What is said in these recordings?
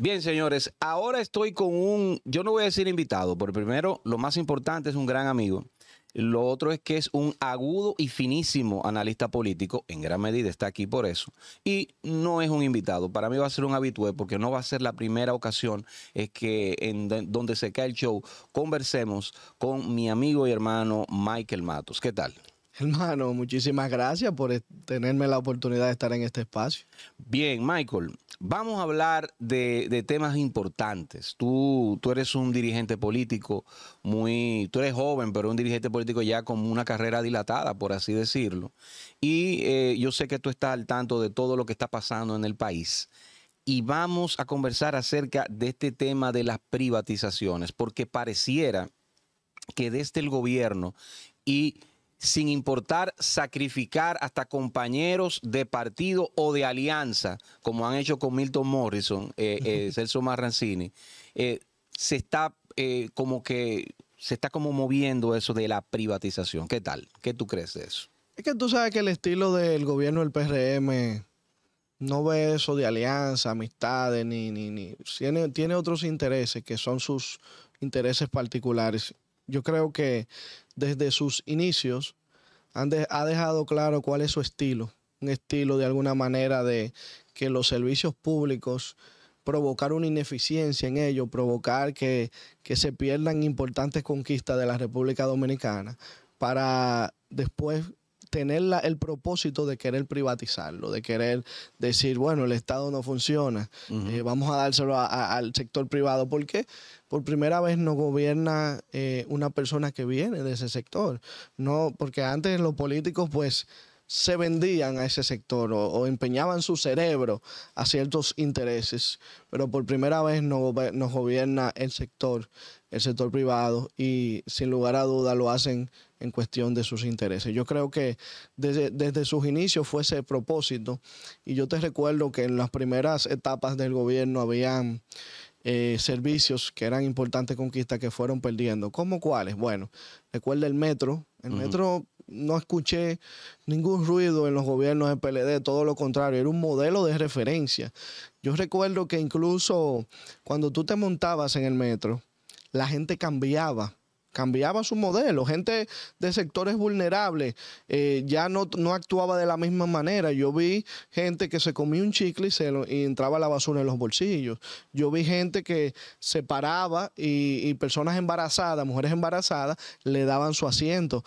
Bien, señores, ahora estoy con un, yo no voy a decir invitado, porque primero, lo más importante es un gran amigo. Lo otro es que es un agudo y finísimo analista político, en gran medida está aquí por eso. Y no es un invitado, para mí va a ser un habitué, porque no va a ser la primera ocasión es que en donde se cae el show conversemos con mi amigo y hermano Michael Matos. ¿Qué tal? Hermano, muchísimas gracias por tenerme la oportunidad de estar en este espacio. Bien, Michael, vamos a hablar de, temas importantes. Tú, tú eres un dirigente político muy, tú eres joven, pero un dirigente político ya con una carrera dilatada, por así decirlo. Y eh, yo sé que tú estás al tanto de todo lo que está pasando en el país. Y vamos a conversar acerca de este tema de las privatizaciones, porque pareciera que desde el gobierno y sin importar sacrificar hasta compañeros de partido o de alianza, como han hecho con Milton Morrison, eh, eh, Celso Marrancini, eh, se está como que se está como moviendo eso de la privatización. ¿Qué tal? ¿Qué tú crees de eso? Es que tú sabes que el estilo del gobierno del PRM no ve eso de alianza, amistades, ni, ni, tiene otros intereses que son sus intereses particulares. Yo creo que desde sus inicios han ha dejado claro cuál es su estilo, un estilo de alguna manera de que los servicios públicos provocar una ineficiencia en ello, provocar que, que se pierdan importantes conquistas de la República Dominicana para después tener el propósito de querer privatizarlo, de querer decir, bueno, el Estado no funciona, eh, vamos a dárselo al sector privado. ¿Por qué? Por primera vez no gobierna eh, una persona que viene de ese sector. No, porque antes los políticos, pues, se vendían a ese sector o, empeñaban su cerebro a ciertos intereses, pero por primera vez no, nos gobierna el sector, el sector privado, y sin lugar a duda lo hacen en cuestión de sus intereses. Yo creo que desde, sus inicios fue ese propósito y yo te recuerdo que en las primeras etapas del gobierno habían eh, servicios que eran importantes conquistas que fueron perdiendo. ¿Cómo cuáles? Bueno, recuerda el metro. El metro no escuché ningún ruido en los gobiernos del PLD, todo lo contrario, era un modelo de referencia. Yo recuerdo que incluso cuando tú te montabas en el metro, la gente cambiaba cambiaba su modelo. Gente de sectores vulnerables eh, ya no, actuaba de la misma manera. Yo vi gente que se comía un chicle y, se entraba la basura en los bolsillos. Yo vi gente que se paraba y personas embarazadas, mujeres embarazadas, le daban su asiento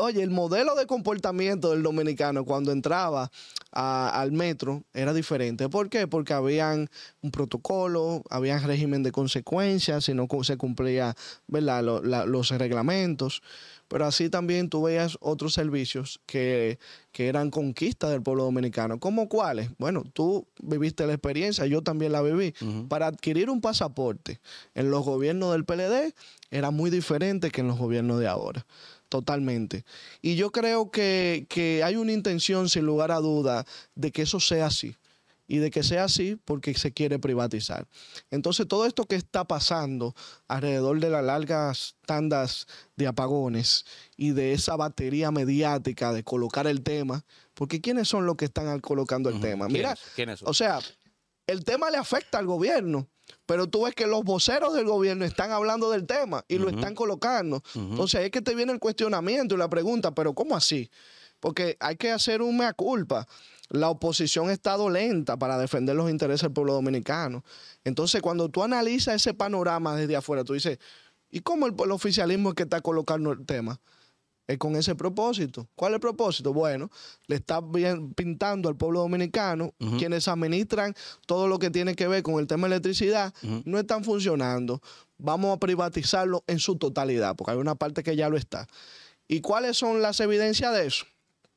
oye, el modelo de comportamiento del dominicano cuando entraba al metro era diferente. ¿Por qué? Porque habían un protocolo, habían régimen de consecuencias, si no se cumplía los reglamentos. Pero así también tú veías otros servicios que, eran conquistas del pueblo dominicano. ¿Cómo cuáles? Bueno, tú viviste la experiencia, yo también la viví. Para adquirir un pasaporte en los gobiernos del PLD era muy diferente que en los gobiernos de ahora. Totalmente. Y yo creo que, hay una intención, sin lugar a duda, de que eso sea así. Y de que sea así porque se quiere privatizar. Entonces, todo esto que está pasando alrededor de las largas tandas de apagones y de esa batería mediática de colocar el tema, porque ¿quiénes son los que están colocando el tema? Mira, o sea, el tema le afecta al gobierno. Pero tú ves que los voceros del gobierno están hablando del tema y lo están colocando. Entonces ahí es que te viene el cuestionamiento y la pregunta, pero ¿cómo así? Porque hay que hacer un mea culpa. La oposición estado lenta para defender los intereses del pueblo dominicano. Entonces cuando tú analizas ese panorama desde afuera, tú dices, ¿y cómo el, el oficialismo es que está colocando el tema? es eh, con ese propósito. ¿Cuál es el propósito? Bueno, le está bien pintando al pueblo dominicano, quienes administran todo lo que tiene que ver con el tema de electricidad, no están funcionando. Vamos a privatizarlo en su totalidad, porque hay una parte que ya lo está. ¿Y cuáles son las evidencias de eso?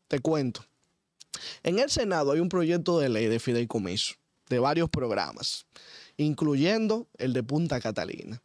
Te cuento. En el Senado hay un proyecto de ley de fideicomiso, de varios programas, incluyendo el de Punta Catalina,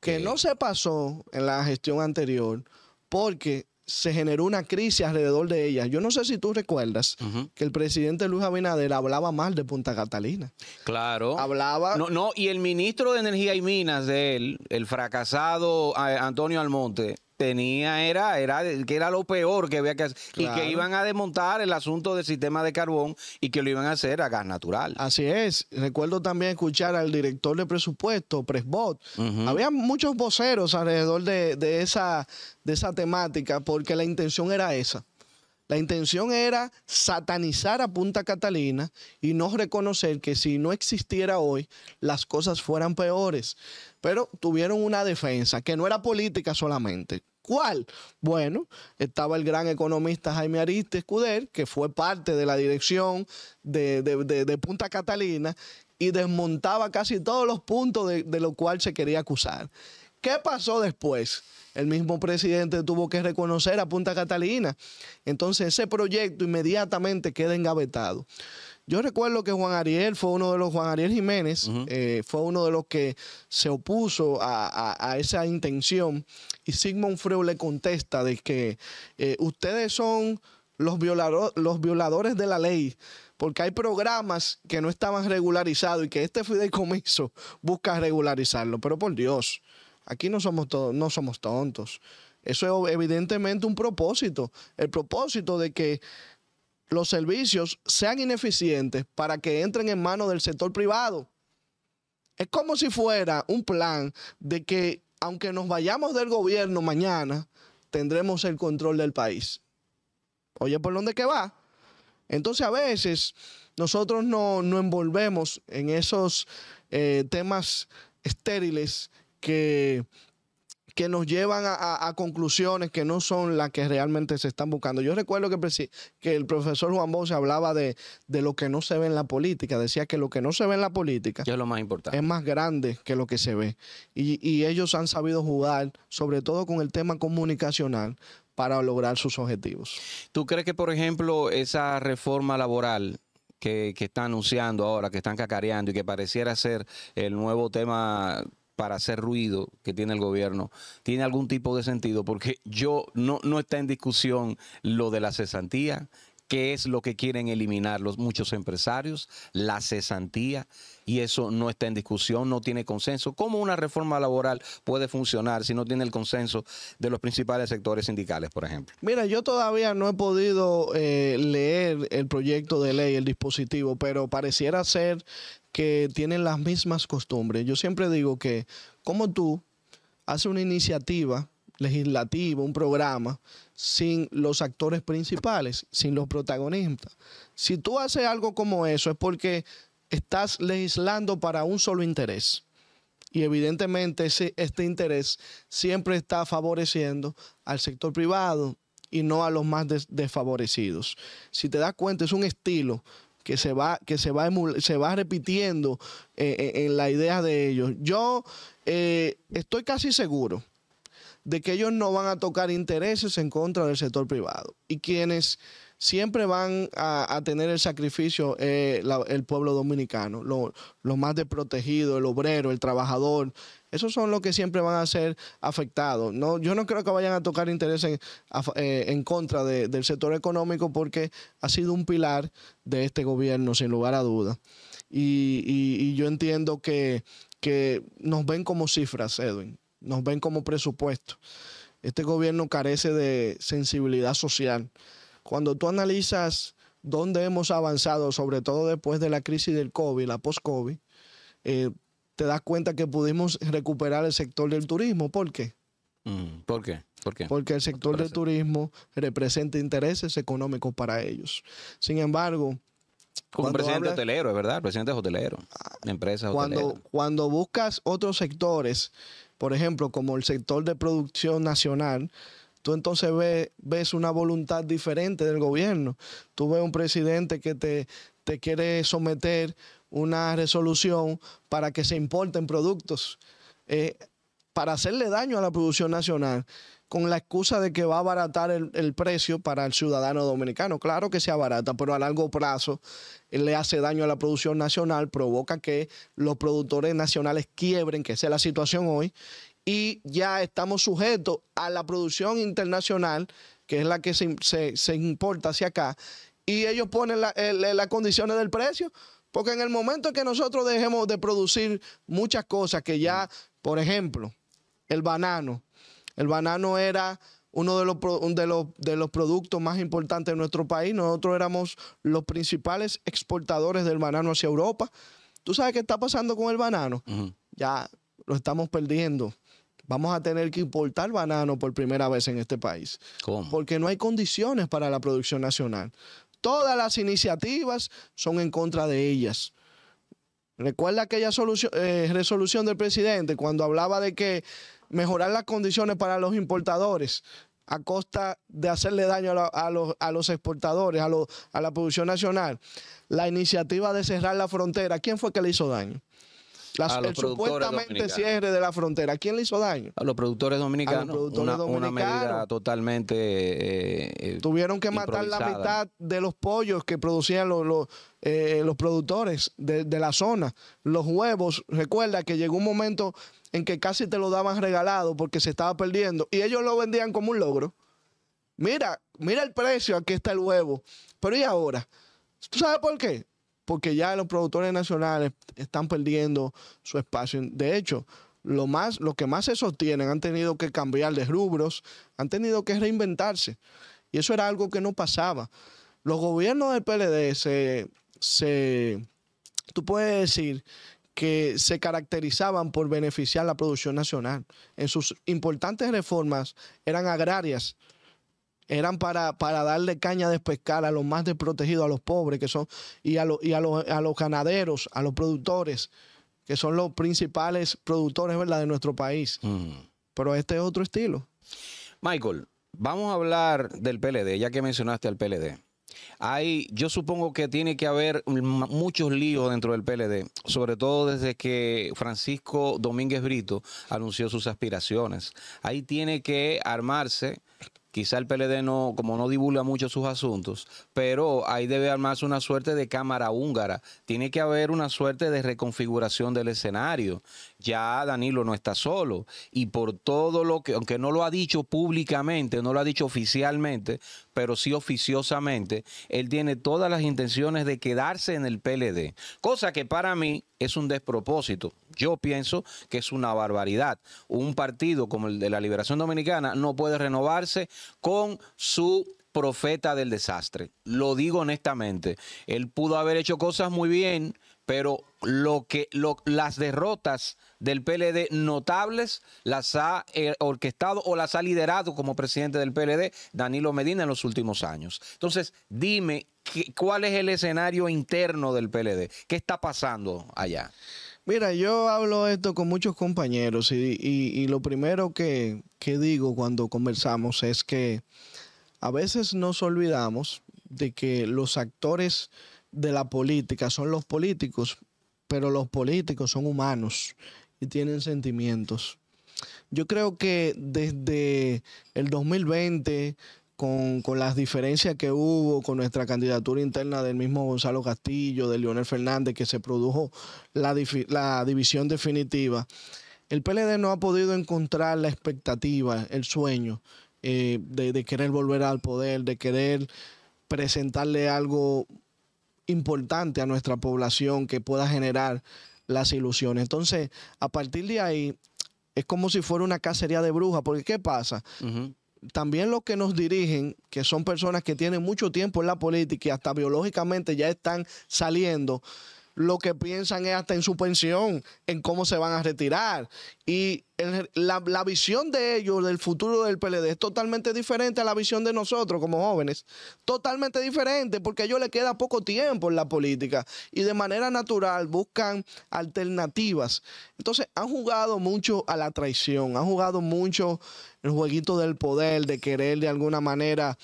que no se pasó en la gestión anterior porque se generó una crisis alrededor de ella. Yo no sé si tú recuerdas que el presidente Luis Abinader hablaba mal de Punta Catalina. Claro. Hablaba. No, no, y el ministro de Energía y Minas de él, el fracasado eh, Antonio Almonte, tenía era, era que era lo peor que había que hacer y que iban a desmontar el asunto del sistema de carbón y que lo iban a hacer a gas natural. Así es. Recuerdo también escuchar al director de presupuesto, Presbot. Había muchos voceros alrededor de, de, esa, de esa temática porque la intención era esa. La intención era satanizar a Punta Catalina y no reconocer que si no existiera hoy, las cosas fueran peores. Pero tuvieron una defensa que no era política solamente. ¿Cuál? Bueno, estaba el gran economista Jaime Ariste Escuder, que fue parte de la dirección de, Punta Catalina y desmontaba casi todos los puntos de, de lo cual se quería acusar. ¿Qué pasó después? El mismo presidente tuvo que reconocer a Punta Catalina. Entonces ese proyecto inmediatamente queda engavetado. Yo recuerdo que Juan Ariel fue uno de los, Juan Ariel Jiménez, eh, fue uno de los que se opuso a, esa intención y Sigmund Freud le contesta de que eh, ustedes son los, los violadores de la ley porque hay programas que no estaban regularizados y que este fideicomiso busca regularizarlo, pero por Dios. Aquí no somos, no somos tontos. Eso es evidentemente un propósito. El propósito de que los servicios sean ineficientes para que entren en manos del sector privado. Es como si fuera un plan de que aunque nos vayamos del gobierno mañana, tendremos el control del país. Oye, ¿por dónde que va? Entonces a veces nosotros nos envolvemos en esos eh, temas estériles que, que nos llevan a, conclusiones que no son las que realmente se están buscando. Yo recuerdo que, que el profesor Juan Bosch hablaba de, lo que no se ve en la política. Decía que lo que no se ve en la política es lo más importante. Es más grande que lo que se ve. Y, ellos han sabido jugar, sobre todo con el tema comunicacional, para lograr sus objetivos. ¿Tú crees que, por ejemplo, esa reforma laboral que, que, están anunciando ahora, que están cacareando y que pareciera ser el nuevo tema para hacer ruido que tiene el gobierno tiene algún tipo de sentido, porque yo no, no está en discusión lo de la cesantía, que es lo que quieren eliminar los muchos empresarios, la cesantía, y eso no está en discusión, no tiene consenso. ¿Cómo una reforma laboral puede funcionar si no tiene el consenso de los principales sectores sindicales, por ejemplo? Mira, yo todavía no he podido eh, leer el proyecto de ley, el dispositivo, pero pareciera ser que tienen las mismas costumbres. Yo siempre digo que como tú haces una iniciativa legislativa, un programa, sin los actores principales, sin los protagonistas. Si tú haces algo como eso es porque estás legislando para un solo interés. Y evidentemente ese, este interés siempre está favoreciendo al sector privado y no a los más desfavorecidos. Si te das cuenta, es un estilo que se va, que se va, se va repitiendo eh, eh, en la idea de ellos. Yo eh, estoy casi seguro de que ellos no van a tocar intereses en contra del sector privado. Y quienes siempre van a, tener el sacrificio el pueblo dominicano, los lo más desprotegido, el obrero, el trabajador, esos son los que siempre van a ser afectados. No, yo no creo que vayan a tocar intereses eh, en, contra del sector económico porque ha sido un pilar de este gobierno, sin lugar a duda. Y, yo entiendo que, nos ven como cifras, Edwin, nos ven como presupuesto. Este gobierno carece de sensibilidad social. Cuando tú analizas dónde hemos avanzado, sobre todo después de la crisis del COVID, la post-COVID, eh, te das cuenta que pudimos recuperar el sector del turismo. ¿Por qué? Mm, ¿Por qué? ¿Por Porque el sector del turismo representa intereses económicos para ellos. Sin embargo, como presidente hotelero, es verdad, presidente hotelero, empresas ah, cuando, Cuando buscas otros sectores, por ejemplo, como el sector de producción nacional, tú entonces ves, ves una voluntad diferente del gobierno. Tú ves un presidente que te, te quiere someter una resolución para que se importen productos eh, para hacerle daño a la producción nacional con la excusa de que va a abaratar el, precio para el ciudadano dominicano. Claro que se abarata, pero a largo plazo eh, le hace daño a la producción nacional, provoca que los productores nacionales quiebren, que es la situación hoy, y ya estamos sujetos a la producción internacional, que es la que se, importa hacia acá, y ellos ponen las condiciones del precio. Porque en el momento que nosotros dejemos de producir muchas cosas que ya, por ejemplo, el banano. El banano era uno de los, productos más importantes de nuestro país. Nosotros éramos los principales exportadores del banano hacia Europa. ¿Tú sabes qué está pasando con el banano? Ya lo estamos perdiendo. Vamos a tener que importar banano por primera vez en este país. ¿Cómo? Porque no hay condiciones para la producción nacional todas las iniciativas son en contra de ellas. Recuerda aquella eh, resolución del presidente cuando hablaba de que mejorar las condiciones para los importadores a costa de hacerle daño a, los, exportadores, a, a la producción nacional. La iniciativa de cerrar la frontera, ¿quién fue que le hizo daño? el supuestamente cierre de la frontera, ¿quién le hizo daño? A los productores dominicanos. A una, medida totalmente. Eh, eh, Tuvieron que matar la mitad de los pollos que producían los, eh, los, productores de, de la zona. Los huevos, recuerda que llegó un momento en que casi te lo daban regalado porque se estaba perdiendo y ellos lo vendían como un logro. Mira, mira el precio, aquí está el huevo. Pero ¿y ahora? ¿Tú sabes por qué? porque ya los productores nacionales están perdiendo su espacio. De hecho, lo, más, lo que más se sostienen han tenido que cambiar de rubros, han tenido que reinventarse. Y eso era algo que no pasaba. Los gobiernos del PLD se, tú puedes decir que se caracterizaban por beneficiar la producción nacional. En sus importantes reformas eran agrarias, eran para, darle caña de pescar a los más desprotegidos, a los pobres que son, y a, los ganaderos, a los productores, que son los principales productores ¿verdad? de nuestro país. Mm. Pero este es otro estilo. Michael, vamos a hablar del PLD, ya que mencionaste al PLD. Hay, yo supongo que tiene que haber muchos líos dentro del PLD, sobre todo desde que Francisco Domínguez Brito anunció sus aspiraciones. Ahí tiene que armarse Quizá el PLD no, como no divulga mucho sus asuntos, pero ahí debe armarse una suerte de cámara húngara. Tiene que haber una suerte de reconfiguración del escenario ya Danilo no está solo y por todo lo que, aunque no lo ha dicho públicamente, no lo ha dicho oficialmente, pero sí oficiosamente, él tiene todas las intenciones de quedarse en el PLD, cosa que para mí es un despropósito. Yo pienso que es una barbaridad. Un partido como el de la Liberación Dominicana no puede renovarse con su profeta del desastre. Lo digo honestamente. Él pudo haber hecho cosas muy bien pero lo que las derrotas del PLD notables las ha eh, orquestado o las ha liderado como presidente del PLD Danilo Medina en los últimos años. Entonces, dime cuál es el escenario interno del PLD, qué está pasando allá. Mira, yo hablo esto con muchos compañeros y, lo primero que, que digo cuando conversamos es que a veces nos olvidamos de que los actores de la política son los políticos, pero los políticos son humanos y tienen sentimientos. Yo creo que desde el 2020, con, las diferencias que hubo con nuestra candidatura interna del mismo Gonzalo Castillo, de Leonel Fernández, que se produjo la, la división definitiva, el PLD no ha podido encontrar la expectativa, el sueño eh, de querer volver al poder, de querer presentarle algo importante a nuestra población que pueda generar las ilusiones. Entonces, a partir de ahí, es como si fuera una cacería de brujas, porque ¿qué pasa? También los que nos dirigen, que son personas que tienen mucho tiempo en la política y hasta biológicamente ya están saliendo, lo que piensan es hasta en su pensión, en cómo se van a retirar. Y la, visión de ellos del futuro del PLD es totalmente diferente a la visión de nosotros como jóvenes. Totalmente diferente porque a ellos les queda poco tiempo en la política y de manera natural buscan alternativas. Entonces han jugado mucho a la traición, han jugado mucho el jueguito del poder, de querer de alguna manera...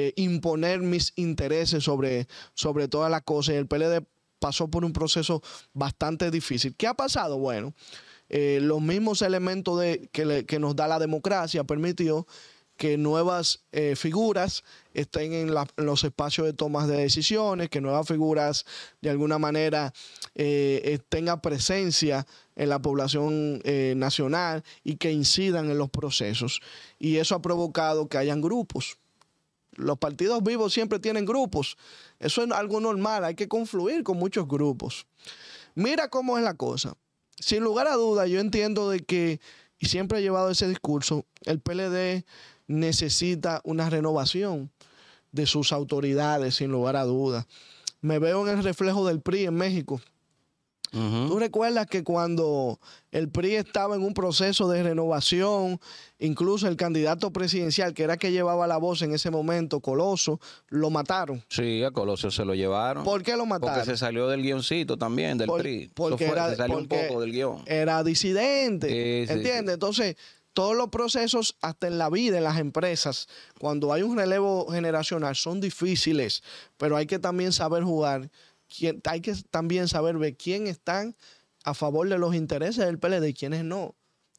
Eh, imponer mis intereses sobre, sobre todas las cosas. Y el PLD pasó por un proceso bastante difícil. ¿Qué ha pasado? Bueno, eh, los mismos elementos de, que, nos da la democracia permitió que nuevas eh, figuras estén en, los espacios de tomas de decisiones, que nuevas figuras de alguna manera eh, tengan presencia en la población nacional y que incidan en los procesos. Y eso ha provocado que hayan grupos, los partidos vivos siempre tienen grupos. Eso es algo normal, hay que confluir con muchos grupos. Mira cómo es la cosa. Sin lugar a duda, yo entiendo de que, y siempre he llevado ese discurso, el PLD necesita una renovación de sus autoridades, sin lugar a dudas. Me veo en el reflejo del PRI en México. Tú recuerdas que cuando el PRI estaba en un proceso de renovación, incluso el candidato presidencial, que era el que llevaba la voz en ese momento, Coloso, lo mataron. Sí, a Coloso se lo llevaron. ¿Por qué lo mataron? Porque se salió del guioncito también, del PRI. Porque era, se salió un poco del Era disidente. ¿Entiendes? Entonces, todos los procesos, hasta en la vida, en las empresas, cuando hay un relevo generacional, son difíciles, pero hay que también saber jugar hay que también saber de quién están a favor de los intereses del PLD y quiénes no.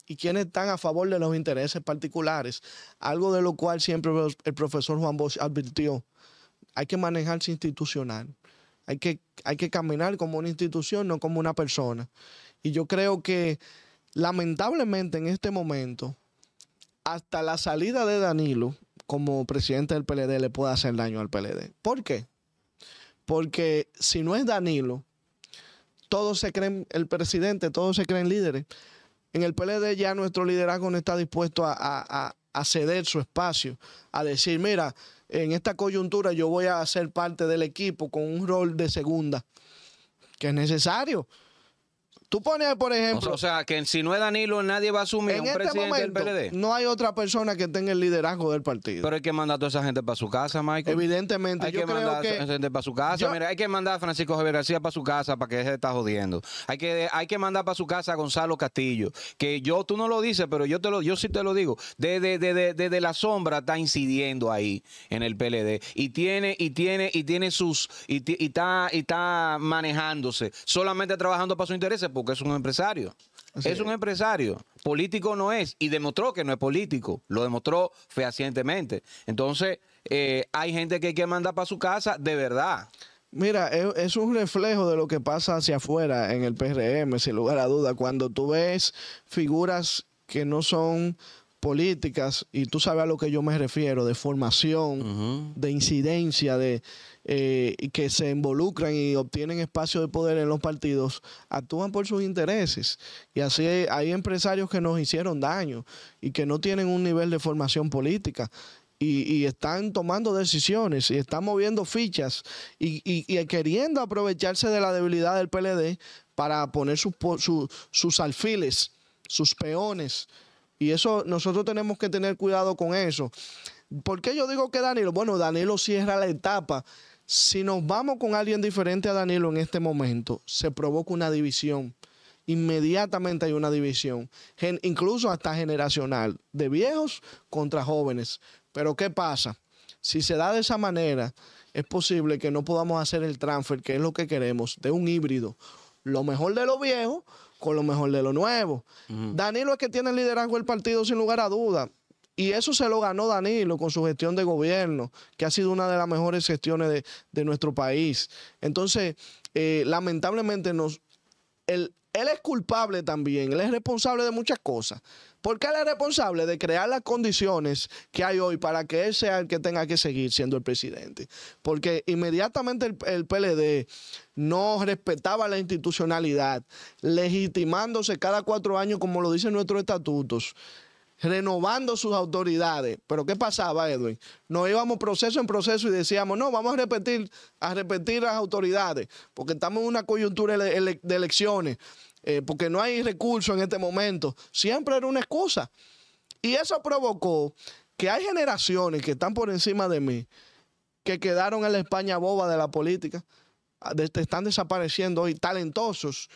Y quiénes están a favor de los intereses particulares. Algo de lo cual siempre el profesor Juan Bosch advirtió. Hay que manejarse institucional. Hay que, hay que caminar como una institución, no como una persona. Y yo creo que lamentablemente en este momento, hasta la salida de Danilo como presidente del PLD le puede hacer daño al PLD. ¿Por qué? Porque si no es Danilo, todos se creen el presidente, todos se creen líderes. En el PLD ya nuestro liderazgo no está dispuesto a, ceder su espacio, a decir, mira, en esta coyuntura yo voy a ser parte del equipo con un rol de segunda, que es necesario. Tú pones, por ejemplo. O sea, que si no es Danilo, nadie va a asumir un este presidente del PLD. No hay otra persona que tenga el liderazgo del partido. Pero hay que mandar a toda esa gente para su casa, Michael. Evidentemente, hay que mandar que... a esa gente para su casa. Mira, hay que mandar a Francisco Javier García para su casa para que se está jodiendo. Hay que, hay que mandar para su casa a Gonzalo Castillo. Que yo, tú no lo dices, pero yo te lo, yo sí te lo digo. Desde, desde, la sombra está incidiendo ahí en el PLD. Y tiene, y tiene, y tiene sus, y, está, y está manejándose. Solamente trabajando para sus intereses porque es un empresario. Es un empresario. Político no es. Y demostró que no es político. Lo demostró fehacientemente. Entonces, eh, hay gente que hay que mandar para su casa de verdad. Mira, es, un reflejo de lo que pasa hacia afuera en el PRM, sin lugar a duda. Cuando tú ves figuras que no son políticas, y tú sabes a lo que yo me refiero, de formación, de incidencia, de eh, que se involucran y obtienen espacio de poder en los partidos, actúan por sus intereses. Y así hay, empresarios que nos hicieron daño y que no tienen un nivel de formación política. Y, están tomando decisiones y están moviendo fichas y, queriendo aprovecharse de la debilidad del PLD para poner sus, sus alfiles, sus peones y eso, nosotros tenemos que tener cuidado con eso. ¿Por qué yo digo que Danilo? Bueno, Danilo cierra la etapa. Si nos vamos con alguien diferente a Danilo en este momento, se provoca una división. Inmediatamente hay una división, incluso hasta generacional, de viejos contra jóvenes. Pero ¿qué pasa? Si se da de esa manera, es posible que no podamos hacer el transfer, que es lo que queremos, de un híbrido. Lo mejor de los viejos con lo mejor de lo nuevo. Danilo es que tiene el liderazgo del partido sin lugar a duda. Y eso se lo ganó Danilo con su gestión de gobierno, que ha sido una de las mejores gestiones de, nuestro país. Entonces, eh, lamentablemente nos, él, es culpable también, él es responsable de muchas cosas. Porque él es responsable de crear las condiciones que hay hoy para que él sea el que tenga que seguir siendo el presidente. Porque inmediatamente el, el PLD no respetaba la institucionalidad, legitimándose cada cuatro años, como lo dicen nuestros estatutos renovando sus autoridades. Pero ¿qué pasaba, Edwin? Nos íbamos proceso en proceso y decíamos, no, vamos a repetir, a repetir las autoridades, porque estamos en una coyuntura de elecciones, eh, porque no hay recursos en este momento. Siempre era una excusa. Y eso provocó que hay generaciones que están por encima de mí, que quedaron en la España boba de la política, de están desapareciendo hoy, talentosos,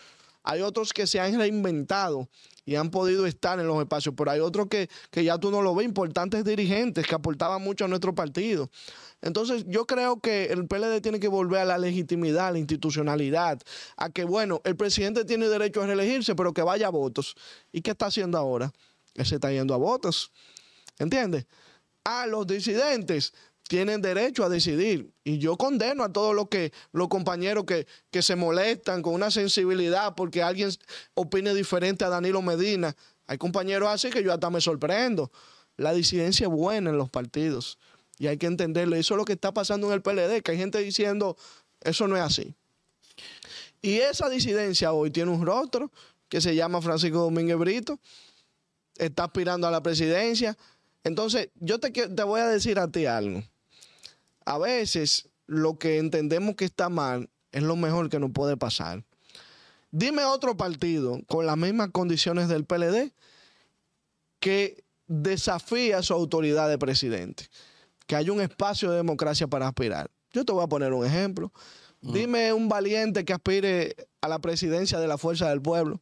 hay otros que se han reinventado y han podido estar en los espacios, pero hay otros que, ya tú no lo ves, importantes dirigentes que aportaban mucho a nuestro partido. Entonces yo creo que el PLD tiene que volver a la legitimidad, a la institucionalidad, a que, bueno, el presidente tiene derecho a reelegirse, pero que vaya a votos. ¿Y qué está haciendo ahora? Que se está yendo a votos. ¿Entiendes? A los disidentes tienen derecho a decidir. Y yo condeno a todos los, que, los compañeros que, se molestan con una sensibilidad porque alguien opine diferente a Danilo Medina. Hay compañeros así que yo hasta me sorprendo. La disidencia es buena en los partidos y hay que entenderlo. Eso es lo que está pasando en el PLD, que hay gente diciendo, eso no es así. Y esa disidencia hoy tiene un rostro que se llama Francisco Domínguez Brito, está aspirando a la presidencia. Entonces, yo te, te voy a decir a ti algo a veces lo que entendemos que está mal es lo mejor que nos puede pasar. Dime otro partido con las mismas condiciones del PLD que desafía su autoridad de presidente, que hay un espacio de democracia para aspirar. Yo te voy a poner un ejemplo. Mm. Dime un valiente que aspire a la presidencia de la Fuerza del Pueblo.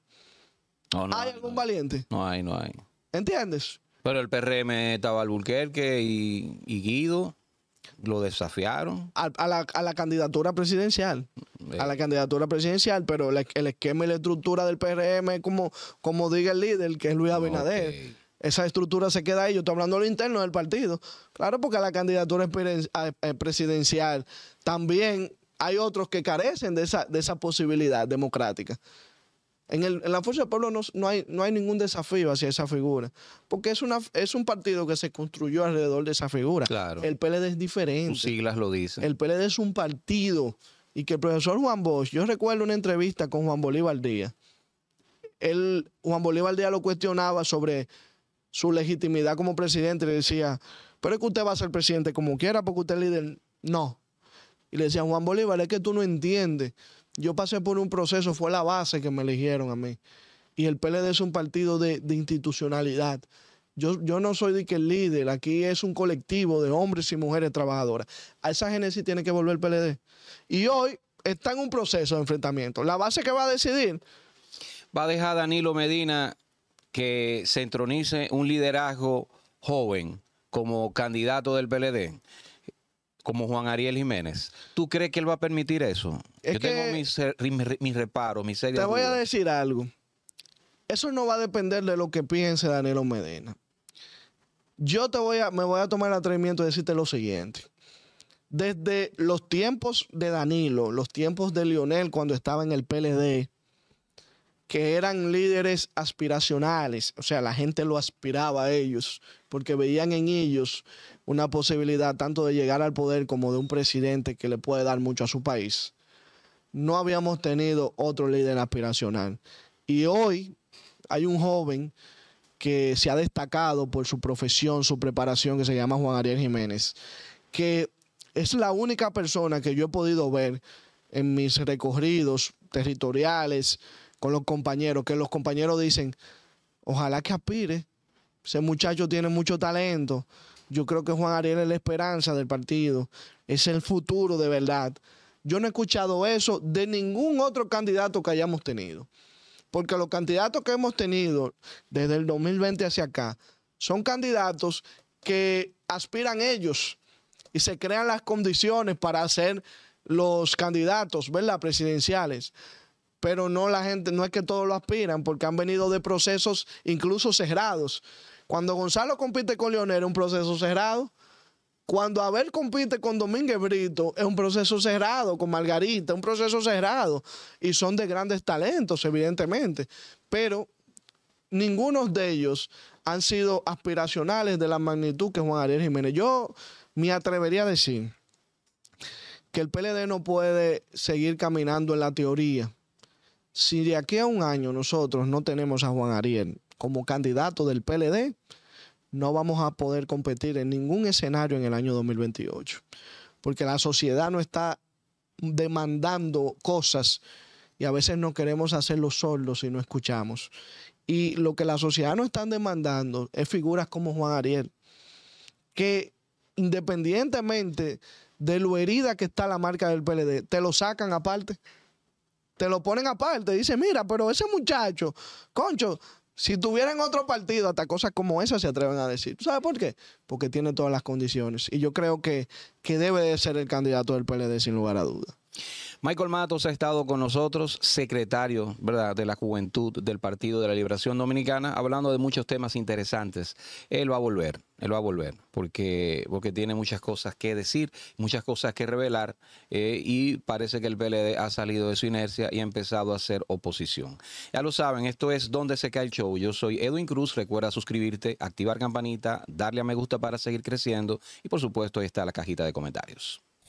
No, ¿Hay algún valiente? No hay, no hay. ¿Entiendes? Pero el PRM estaba al y, y Guido. Lo desafiaron. A, la, candidatura presidencial. Eh. A la candidatura presidencial, pero el, esquema y la estructura del PRM, como, como diga el líder, que es Luis Abinader. Esa estructura se queda ahí. Yo estoy hablando de lo interno del partido. Claro, porque a la candidatura eh, presidencial también hay otros que carecen de esa, de esa posibilidad democrática. En, la Fuerza del Pueblo no, hay, ningún desafío hacia esa figura, porque es, un partido que se construyó alrededor de esa figura. El PLD es diferente. Sus siglas lo dicen. El PLD es un partido y que el profesor Juan Bosch, yo recuerdo una entrevista con Juan Bolívar Díaz. Él, Juan Bolívar Díaz lo cuestionaba sobre su legitimidad como presidente. Le decía, pero es que usted va a ser presidente como quiera porque usted es líder. No. Y le decía, Juan Bolívar, es que tú no entiendes yo pasé por un proceso, fue la base que me eligieron a mí. Y el PLD es un partido de, institucionalidad. Yo, yo, no soy de que el líder, aquí es un colectivo de hombres y mujeres trabajadoras. A esa génesis tiene que volver el PLD. Y hoy está en un proceso de enfrentamiento. La base que va a decidir. Va a dejar a Danilo Medina que se entronice un liderazgo joven como candidato del PLD como Juan Ariel Jiménez. ¿Tú crees que él va a permitir eso? Yo tengo mis, reparos, mis Te voy a decir algo. Eso no va a depender de lo que piense Danilo Medina. Yo te voy a, me voy a tomar el atrevimiento de decirte lo siguiente. Desde los tiempos de Danilo, los tiempos de Lionel cuando estaba en el PLD, que eran líderes aspiracionales, o sea, la gente lo aspiraba a ellos, porque veían en ellos una posibilidad tanto de llegar al poder como de un presidente que le puede dar mucho a su país, no habíamos tenido otro líder aspiracional. Y hoy hay un joven que se ha destacado por su profesión, su preparación, que se llama Juan Ariel Jiménez, que es la única persona que yo he podido ver en mis recorridos territoriales con los compañeros, que los compañeros dicen, ojalá que aspire, ese muchacho tiene mucho talento, yo creo que Juan Ariel es la esperanza del partido, es el futuro de verdad. Yo no he escuchado eso de ningún otro candidato que hayamos tenido. Porque los candidatos que hemos tenido desde el 2020 hacia acá son candidatos que aspiran ellos y se crean las condiciones para ser los candidatos, Presidenciales. Pero no la gente, no es que todos lo aspiran porque han venido de procesos incluso cerrados. Cuando Gonzalo compite con Leonel es un proceso cerrado. Cuando Abel compite con Domínguez Brito es un proceso cerrado, con Margarita, un proceso cerrado. Y son de grandes talentos, evidentemente. Pero ninguno de ellos han sido aspiracionales de la magnitud que Juan Ariel Jiménez. Yo me atrevería a decir que el PLD no puede seguir caminando en la teoría. Si de aquí a un año nosotros no tenemos a Juan Ariel como candidato del PLD, no vamos a poder competir en ningún escenario en el año 2028, porque la sociedad no está demandando cosas y a veces no queremos hacerlo solos si no escuchamos. Y lo que la sociedad no está demandando es figuras como Juan Ariel, que independientemente de lo herida que está la marca del PLD, te lo sacan aparte, te lo ponen aparte, dice, mira, pero ese muchacho, concho, si tuvieran otro partido, hasta cosas como esas se atreven a decir. ¿Tú sabes por qué? Porque tiene todas las condiciones. Y yo creo que, que debe de ser el candidato del PLD sin lugar a duda. Michael Matos ha estado con nosotros, secretario ¿verdad? de la Juventud del Partido de la Liberación Dominicana, hablando de muchos temas interesantes. Él va a volver, él va a volver, porque, porque tiene muchas cosas que decir, muchas cosas que revelar, eh, y parece que el PLD ha salido de su inercia y ha empezado a hacer oposición. Ya lo saben, esto es Donde se cae el show. Yo soy Edwin Cruz, recuerda suscribirte, activar campanita, darle a me gusta para seguir creciendo, y por supuesto ahí está la cajita de comentarios.